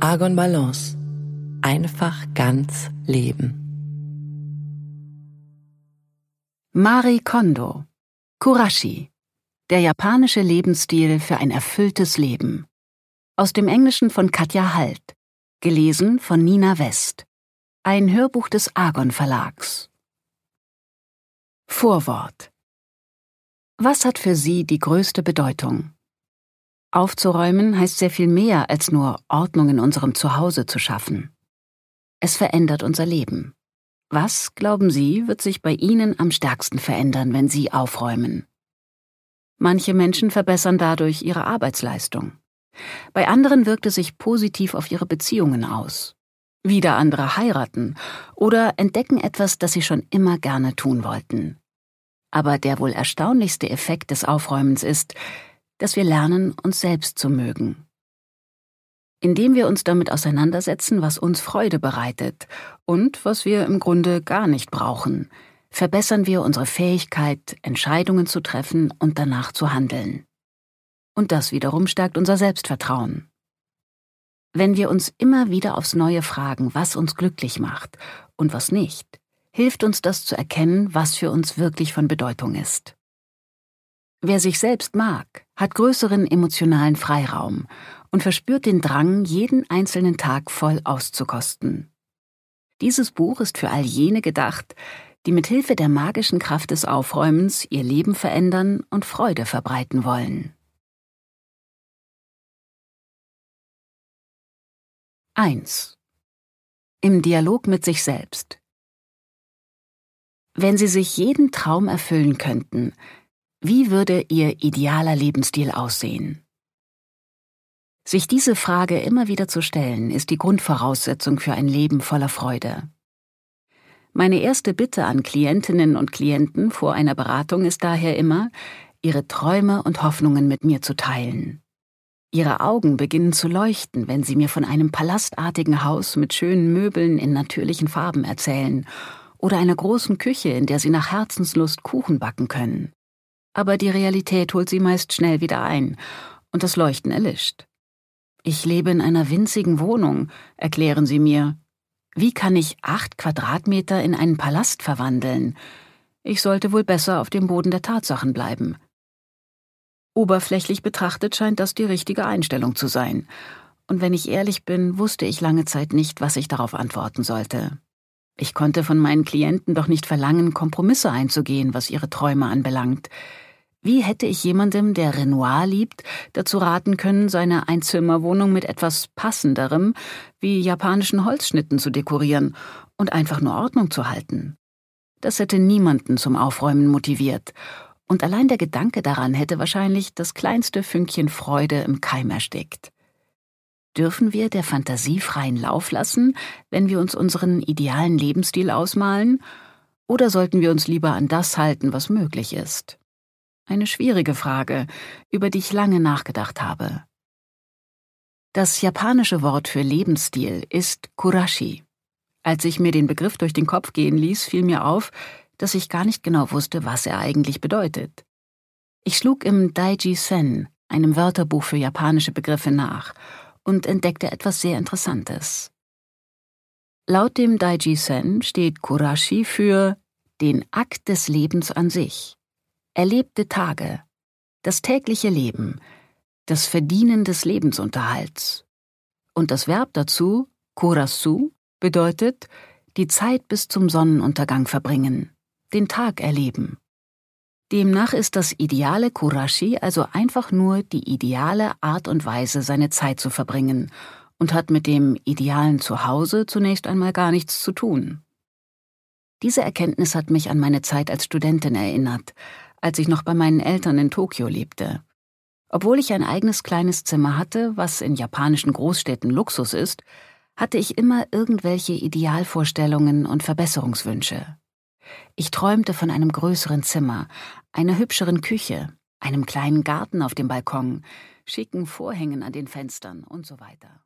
Argon Balance. Einfach ganz leben. Mari Kondo. Kurashi. Der japanische Lebensstil für ein erfülltes Leben. Aus dem Englischen von Katja Halt. Gelesen von Nina West. Ein Hörbuch des Argon Verlags. Vorwort. Was hat für Sie die größte Bedeutung? Aufzuräumen heißt sehr viel mehr als nur Ordnung in unserem Zuhause zu schaffen. Es verändert unser Leben. Was, glauben Sie, wird sich bei Ihnen am stärksten verändern, wenn Sie aufräumen? Manche Menschen verbessern dadurch ihre Arbeitsleistung. Bei anderen wirkt es sich positiv auf ihre Beziehungen aus wieder andere heiraten oder entdecken etwas, das sie schon immer gerne tun wollten. Aber der wohl erstaunlichste Effekt des Aufräumens ist, dass wir lernen, uns selbst zu mögen. Indem wir uns damit auseinandersetzen, was uns Freude bereitet und was wir im Grunde gar nicht brauchen, verbessern wir unsere Fähigkeit, Entscheidungen zu treffen und danach zu handeln. Und das wiederum stärkt unser Selbstvertrauen. Wenn wir uns immer wieder aufs Neue fragen, was uns glücklich macht und was nicht, hilft uns das zu erkennen, was für uns wirklich von Bedeutung ist. Wer sich selbst mag, hat größeren emotionalen Freiraum und verspürt den Drang, jeden einzelnen Tag voll auszukosten. Dieses Buch ist für all jene gedacht, die mit Hilfe der magischen Kraft des Aufräumens ihr Leben verändern und Freude verbreiten wollen. 1. Im Dialog mit sich selbst. Wenn Sie sich jeden Traum erfüllen könnten, wie würde Ihr idealer Lebensstil aussehen? Sich diese Frage immer wieder zu stellen, ist die Grundvoraussetzung für ein Leben voller Freude. Meine erste Bitte an Klientinnen und Klienten vor einer Beratung ist daher immer, ihre Träume und Hoffnungen mit mir zu teilen. Ihre Augen beginnen zu leuchten, wenn Sie mir von einem palastartigen Haus mit schönen Möbeln in natürlichen Farben erzählen oder einer großen Küche, in der Sie nach Herzenslust Kuchen backen können. Aber die Realität holt Sie meist schnell wieder ein und das Leuchten erlischt. Ich lebe in einer winzigen Wohnung, erklären Sie mir. Wie kann ich acht Quadratmeter in einen Palast verwandeln? Ich sollte wohl besser auf dem Boden der Tatsachen bleiben. Oberflächlich betrachtet scheint das die richtige Einstellung zu sein. Und wenn ich ehrlich bin, wusste ich lange Zeit nicht, was ich darauf antworten sollte. Ich konnte von meinen Klienten doch nicht verlangen, Kompromisse einzugehen, was ihre Träume anbelangt. Wie hätte ich jemandem, der Renoir liebt, dazu raten können, seine Einzimmerwohnung mit etwas passenderem wie japanischen Holzschnitten zu dekorieren und einfach nur Ordnung zu halten? Das hätte niemanden zum Aufräumen motiviert, und allein der Gedanke daran hätte wahrscheinlich das kleinste Fünkchen Freude im Keim erstickt. Dürfen wir der Fantasie freien Lauf lassen, wenn wir uns unseren idealen Lebensstil ausmalen, oder sollten wir uns lieber an das halten, was möglich ist? Eine schwierige Frage, über die ich lange nachgedacht habe. Das japanische Wort für Lebensstil ist Kurashi. Als ich mir den Begriff durch den Kopf gehen ließ, fiel mir auf, dass ich gar nicht genau wusste, was er eigentlich bedeutet. Ich schlug im Daiji Sen, einem Wörterbuch für japanische Begriffe, nach und entdeckte etwas sehr Interessantes. Laut dem Daiji Sen steht Kurashi für den Akt des Lebens an sich, erlebte Tage, das tägliche Leben, das Verdienen des Lebensunterhalts. Und das Verb dazu, Kurasu, bedeutet die Zeit bis zum Sonnenuntergang verbringen den Tag erleben. Demnach ist das ideale Kurashi also einfach nur die ideale Art und Weise, seine Zeit zu verbringen und hat mit dem idealen Zuhause zunächst einmal gar nichts zu tun. Diese Erkenntnis hat mich an meine Zeit als Studentin erinnert, als ich noch bei meinen Eltern in Tokio lebte. Obwohl ich ein eigenes kleines Zimmer hatte, was in japanischen Großstädten Luxus ist, hatte ich immer irgendwelche Idealvorstellungen und Verbesserungswünsche. Ich träumte von einem größeren Zimmer, einer hübscheren Küche, einem kleinen Garten auf dem Balkon, schicken Vorhängen an den Fenstern und so weiter.